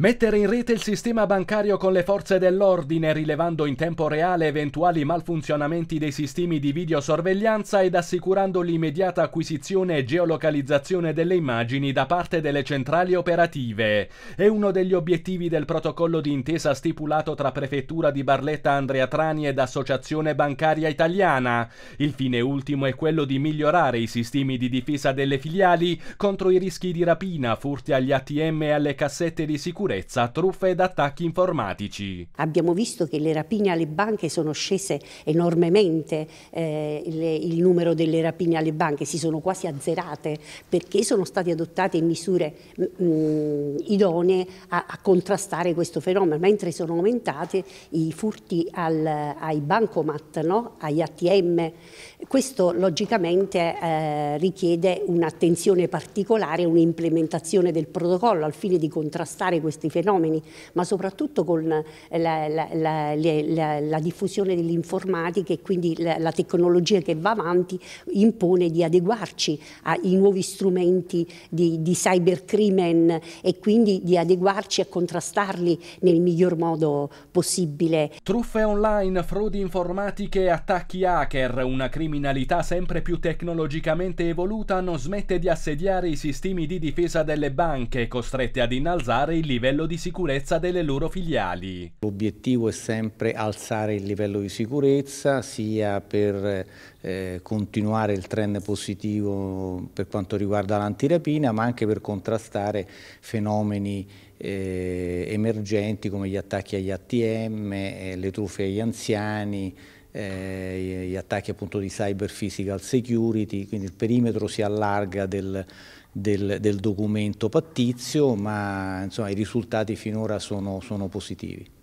Mettere in rete il sistema bancario con le forze dell'ordine, rilevando in tempo reale eventuali malfunzionamenti dei sistemi di videosorveglianza ed assicurando l'immediata acquisizione e geolocalizzazione delle immagini da parte delle centrali operative. È uno degli obiettivi del protocollo di intesa stipulato tra Prefettura di Barletta Andrea Trani ed Associazione Bancaria Italiana. Il fine ultimo è quello di migliorare i sistemi di difesa delle filiali contro i rischi di rapina, furti agli ATM e alle cassette di sicurezza sicurezza, truffe ed attacchi informatici. Abbiamo visto che le rapine alle banche sono scese enormemente, eh, le, il numero delle rapine alle banche si sono quasi azzerate perché sono state adottate misure mh, mm, mm, idonee a, a, contrastare questo fenomeno, mentre sono aumentate i furti al, ai bancomat, no? agli ATM. Questo logicamente eh, richiede un'attenzione particolare, un'implementazione del protocollo al fine di contrastare questo questi fenomeni, ma soprattutto con la, la, la, la diffusione dell'informatica e quindi la, tecnologia che va avanti impone di adeguarci ai nuovi strumenti di, di cybercrimen e quindi di adeguarci a contrastarli nel miglior modo possibile. Truffe online, frodi informatiche, attacchi hacker, una criminalità sempre più tecnologicamente evoluta non smette di assediare i sistemi di difesa delle banche, costrette ad innalzare il livello livello di sicurezza delle loro filiali. L'obiettivo è sempre alzare il livello di sicurezza sia per eh, continuare il trend positivo per quanto riguarda l'antirapina ma anche per contrastare fenomeni eh, emergenti come gli attacchi agli ATM, eh, le truffe agli anziani, eh, gli attacchi appunto di cyber physical security, quindi il perimetro si allarga del, del, del documento pattizio, ma insomma, i risultati finora sono, sono positivi.